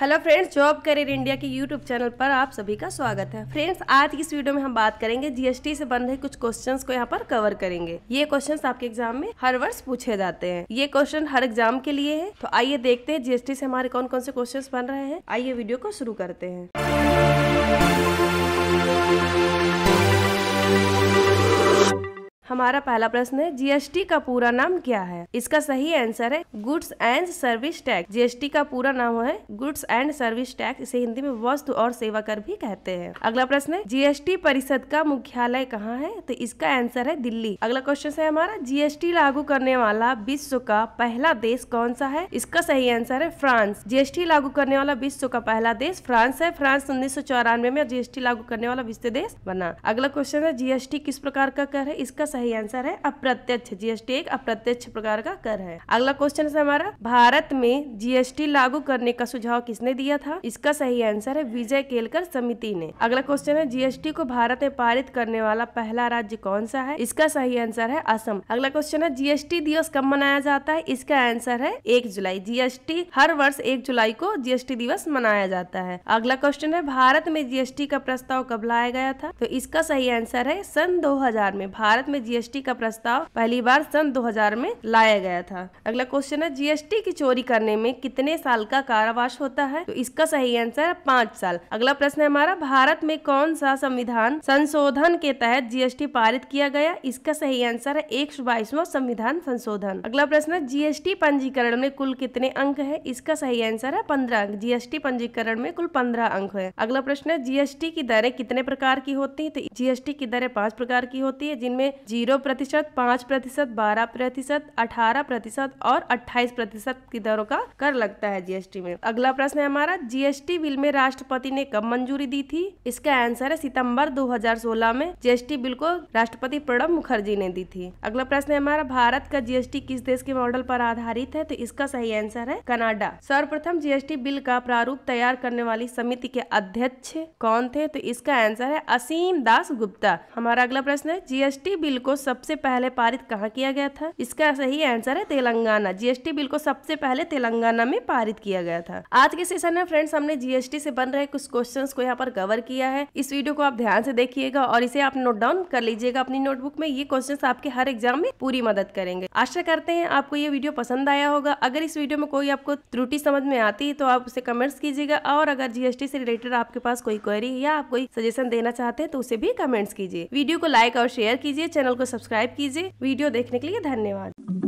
hello friends job career India के YouTube channel पर आप सभी का स्वागत है फ्रेंड्स आज की इस वीडियो में हम बात करेंगे जीएसटी से बंधे कुछ क्वेश्चंस को यहाँ पर कवर करेंगे ये क्वेश्चंस आपके एग्जाम में हर वर्ष पूछे जाते हैं ये क्वेश्चन हर एग्जाम के लिए है तो आइए देखते हैं जीएसटी से हमारे कौन कौन से क्वेश्चन बन रहे हैं आइए वीडियो को शुरू करते हैं हमारा पहला प्रश्न है जीएसटी का पूरा नाम क्या है इसका सही आंसर है goods and service tax GST का पूरा नाम है गुड्स एंड सर्विस टैक्स इसे हिंदी में वस्तु और सेवा कर भी कहते हैं अगला प्रश्न है जीएसटी परिषद का मुख्यालय कहाँ है तो इसका आंसर है दिल्ली अगला क्वेश्चन है हमारा जीएसटी लागू करने वाला विश्व का पहला देश कौन सा है इसका सही आंसर है फ्रांस जीएसटी लागू करने वाला विश्व का पहला देश फ्रांस है फ्रांस उन्नीस में जीएसटी लागू करने वाला विश्व देश बना अगला क्वेश्चन है जीएसटी किस प्रकार का कर है इसका सही सही आंसर है अप्रत्यक्ष जीएसटी एक अप्रत्यक्ष प्रकार का कर है अगला क्वेश्चन है हमारा भारत में जीएसटी लागू करने का सुझाव किसने दिया था इसका सही आंसर है विजय केलकर समिति ने अगला क्वेश्चन है जीएसटी को भारत में पारित करने वाला पहला राज्य कौन सा है इसका सही आंसर है असम अगला क्वेश्चन है जीएसटी दिवस कब मनाया जाता है इसका आंसर है एक जुलाई जीएसटी हर वर्ष एक जुलाई को जीएसटी दिवस मनाया जाता है अगला क्वेश्चन है भारत में जीएसटी का प्रस्ताव कब लाया गया था तो इसका सही आंसर है सन 2000 में भारत में जीएसटी का प्रस्ताव पहली बार सन 2000 में लाया गया था अगला क्वेश्चन है जीएसटी की चोरी करने में कितने साल का कारावास होता है तो इसका सही आंसर है पाँच साल अगला प्रश्न है हमारा भारत में कौन सा संविधान संशोधन के तहत जीएसटी पारित किया गया इसका सही आंसर है एक संविधान संशोधन अगला प्रश्न है जीएसटी पंजीकरण में कुल कितने अंक है इसका सही आंसर है पंद्रह अंक जीएसटी पंजीकरण में कुल पंद्रह अंक है अगला प्रश्न है जीएसटी की दरें कितने प्रकार की होती है तो जीएसटी की दरें पांच प्रकार की होती है जिनमें जी जीरो प्रतिशत पाँच प्रतिशत बारह प्रतिशत अठारह प्रतिशत और अट्ठाईस प्रतिशत की दरों का कर लगता है जीएसटी में अगला प्रश्न है हमारा जीएसटी बिल में राष्ट्रपति ने कब मंजूरी दी थी इसका आंसर है सितंबर 2016 में जीएसटी बिल को राष्ट्रपति प्रणब मुखर्जी ने दी थी अगला प्रश्न है हमारा भारत का जीएसटी किस देश के मॉडल पर आधारित है तो इसका सही आंसर है कनाडा सर्वप्रथम जीएसटी बिल का प्रारूप तैयार करने वाली समिति के अध्यक्ष कौन थे तो इसका आंसर है असीम दास गुप्ता हमारा अगला प्रश्न है जीएसटी बिल को सबसे पहले पारित कहाँ किया गया था इसका सही आंसर है तेलंगाना जीएसटी बिल को सबसे पहले तेलंगाना में पारित किया गया था आज के सेशन में फ्रेंड्स हमने जीएसटी से बन रहे कुछ क्वेश्चन को यहाँ पर कवर किया है इस वीडियो को आप ध्यान से देखिएगा और इसे आप नोट डाउन कर लीजिएगा अपनी नोटबुक में ये क्वेश्चन आपके हर एग्जाम में पूरी मदद करेंगे आशा करते हैं आपको ये वीडियो पसंद आया होगा अगर इस वीडियो में कोई आपको त्रुटि समझ में आती है तो आप उसे कमेंट्स कीजिएगा और अगर जीएसटी से रिलेटेड आपके पास कोई क्वेरी या आप कोई सजेशन देना चाहते हैं तो उसे भी कमेंट्स कीजिए वीडियो को लाइक और शेयर कीजिए चैनल चैनल को सब्सक्राइब कीजिए वीडियो देखने के लिए धन्यवाद